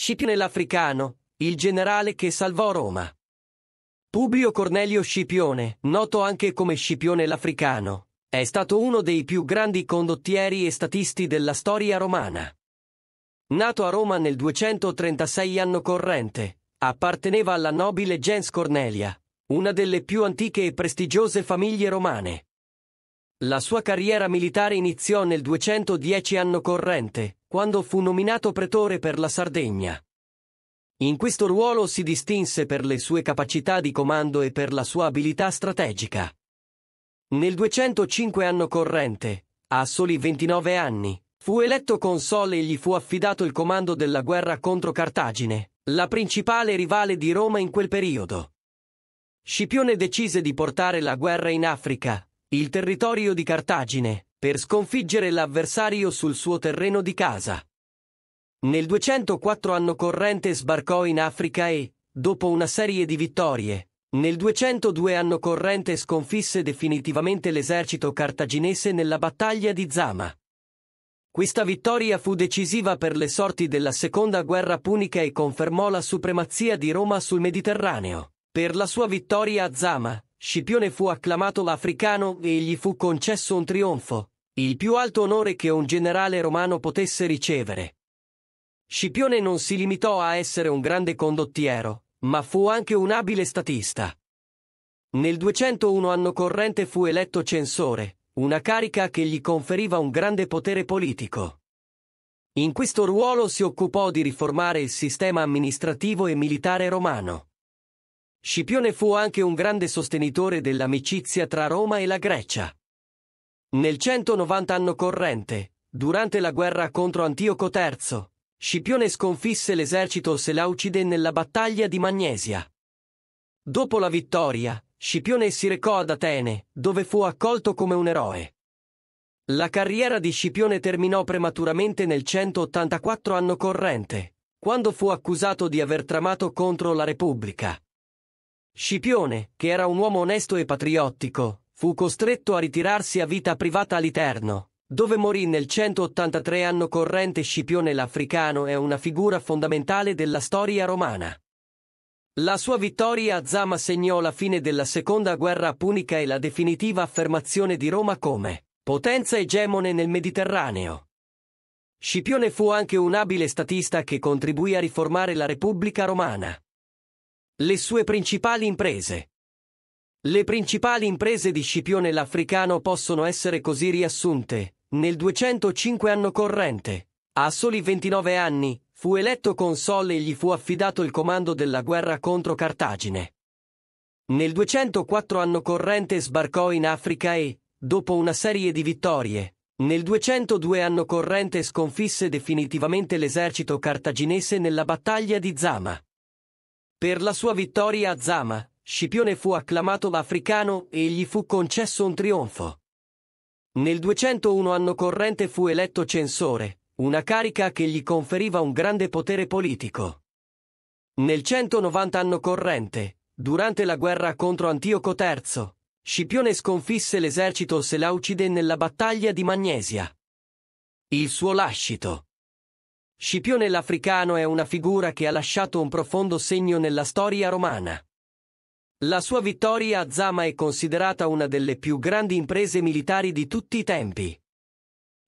Scipione l'Africano, il generale che salvò Roma. Publio Cornelio Scipione, noto anche come Scipione l'Africano, è stato uno dei più grandi condottieri e statisti della storia romana. Nato a Roma nel 236 anno corrente, apparteneva alla nobile gens Cornelia, una delle più antiche e prestigiose famiglie romane. La sua carriera militare iniziò nel 210 anno corrente, quando fu nominato pretore per la Sardegna. In questo ruolo si distinse per le sue capacità di comando e per la sua abilità strategica. Nel 205 anno corrente, a soli 29 anni, fu eletto console e gli fu affidato il comando della guerra contro Cartagine, la principale rivale di Roma in quel periodo. Scipione decise di portare la guerra in Africa, il territorio di Cartagine, per sconfiggere l'avversario sul suo terreno di casa. Nel 204 anno corrente sbarcò in Africa e, dopo una serie di vittorie, nel 202 anno corrente sconfisse definitivamente l'esercito cartaginese nella battaglia di Zama. Questa vittoria fu decisiva per le sorti della seconda guerra punica e confermò la supremazia di Roma sul Mediterraneo. Per la sua vittoria a Zama, Scipione fu acclamato l'africano e gli fu concesso un trionfo, il più alto onore che un generale romano potesse ricevere. Scipione non si limitò a essere un grande condottiero, ma fu anche un abile statista. Nel 201 anno corrente fu eletto censore, una carica che gli conferiva un grande potere politico. In questo ruolo si occupò di riformare il sistema amministrativo e militare romano. Scipione fu anche un grande sostenitore dell'amicizia tra Roma e la Grecia. Nel 190 anno corrente, durante la guerra contro Antioco III, Scipione sconfisse l'esercito Selaucide nella battaglia di Magnesia. Dopo la vittoria, Scipione si recò ad Atene, dove fu accolto come un eroe. La carriera di Scipione terminò prematuramente nel 184 anno corrente, quando fu accusato di aver tramato contro la Repubblica. Scipione, che era un uomo onesto e patriottico, Fu costretto a ritirarsi a vita privata a Literno, dove morì nel 183 anno corrente Scipione l'Africano è una figura fondamentale della storia romana. La sua vittoria a Zama segnò la fine della seconda guerra punica e la definitiva affermazione di Roma come potenza egemone nel Mediterraneo. Scipione fu anche un abile statista che contribuì a riformare la Repubblica romana. Le sue principali imprese le principali imprese di Scipione l'Africano possono essere così riassunte. Nel 205 anno corrente, a soli 29 anni, fu eletto console e gli fu affidato il comando della guerra contro Cartagine. Nel 204 anno corrente sbarcò in Africa e, dopo una serie di vittorie, nel 202 anno corrente sconfisse definitivamente l'esercito cartaginese nella battaglia di Zama. Per la sua vittoria a Zama, Scipione fu acclamato africano e gli fu concesso un trionfo. Nel 201 anno corrente fu eletto censore, una carica che gli conferiva un grande potere politico. Nel 190 anno corrente, durante la guerra contro Antioco III, Scipione sconfisse l'esercito selaucide nella battaglia di Magnesia. Il suo lascito. Scipione l'Africano è una figura che ha lasciato un profondo segno nella storia romana. La sua vittoria a Zama è considerata una delle più grandi imprese militari di tutti i tempi.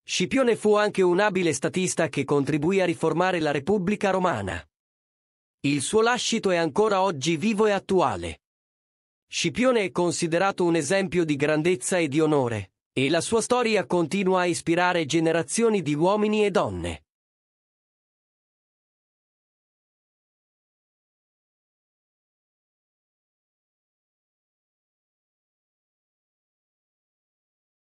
Scipione fu anche un abile statista che contribuì a riformare la Repubblica romana. Il suo lascito è ancora oggi vivo e attuale. Scipione è considerato un esempio di grandezza e di onore, e la sua storia continua a ispirare generazioni di uomini e donne.